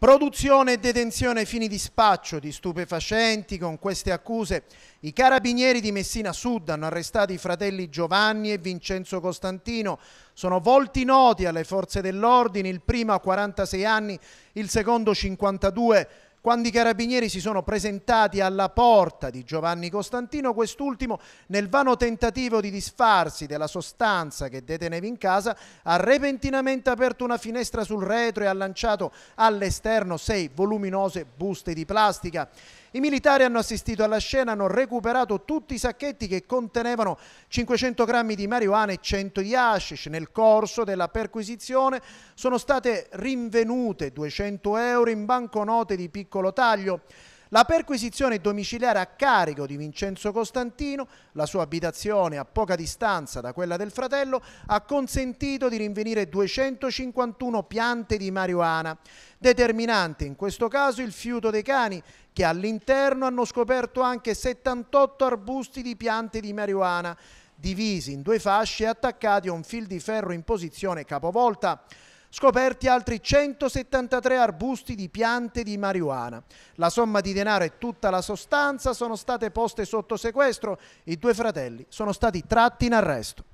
Produzione e detenzione ai fini di spaccio di stupefacenti. Con queste accuse i carabinieri di Messina Sud hanno arrestato i fratelli Giovanni e Vincenzo Costantino. Sono volti noti alle forze dell'ordine, il primo a 46 anni, il secondo 52 quando i carabinieri si sono presentati alla porta di Giovanni Costantino, quest'ultimo, nel vano tentativo di disfarsi della sostanza che deteneva in casa, ha repentinamente aperto una finestra sul retro e ha lanciato all'esterno sei voluminose buste di plastica. I militari hanno assistito alla scena, hanno recuperato tutti i sacchetti che contenevano 500 grammi di marijuana e 100 di hashish. Nel corso della perquisizione sono state rinvenute 200 euro in banconote di piccolo taglio. La perquisizione domiciliare a carico di Vincenzo Costantino, la sua abitazione a poca distanza da quella del fratello, ha consentito di rinvenire 251 piante di marijuana. Determinante in questo caso il fiuto dei cani, che all'interno hanno scoperto anche 78 arbusti di piante di marijuana, divisi in due fasce e attaccati a un fil di ferro in posizione capovolta scoperti altri 173 arbusti di piante di marijuana. La somma di denaro e tutta la sostanza sono state poste sotto sequestro. I due fratelli sono stati tratti in arresto.